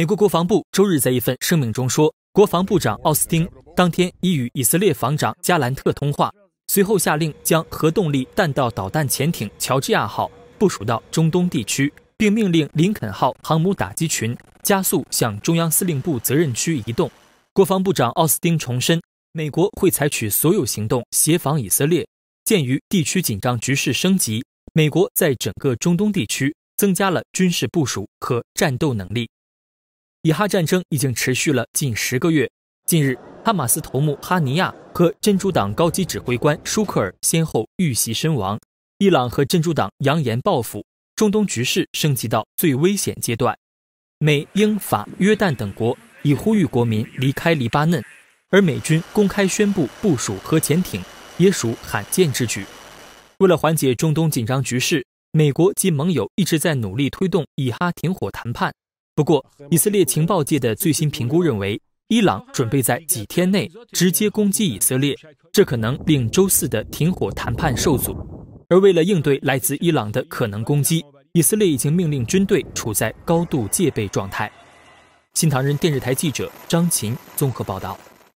美国国防部周日在一份声明中说，国防部长奥斯汀当天已与以色列防长加兰特通话，随后下令将核动力弹道导弹潜艇“乔治亚号”部署到中东地区，并命令“林肯号”航母打击群加速向中央司令部责任区移动。国防部长奥斯汀重申，美国会采取所有行动协防以色列。鉴于地区紧张局势升级，美国在整个中东地区增加了军事部署和战斗能力。以哈战争已经持续了近十个月。近日，哈马斯头目哈尼亚和真主党高级指挥官舒克尔先后遇袭身亡。伊朗和真主党扬言报复，中东局势升级到最危险阶段。美、英、法、约旦等国已呼吁国民离开黎巴嫩，而美军公开宣布部署核潜艇，也属罕见之举。为了缓解中东紧张局势，美国及盟友一直在努力推动以哈停火谈判。不过，以色列情报界的最新评估认为，伊朗准备在几天内直接攻击以色列，这可能令周四的停火谈判受阻。而为了应对来自伊朗的可能攻击，以色列已经命令军队处在高度戒备状态。新唐人电视台记者张琴综合报道。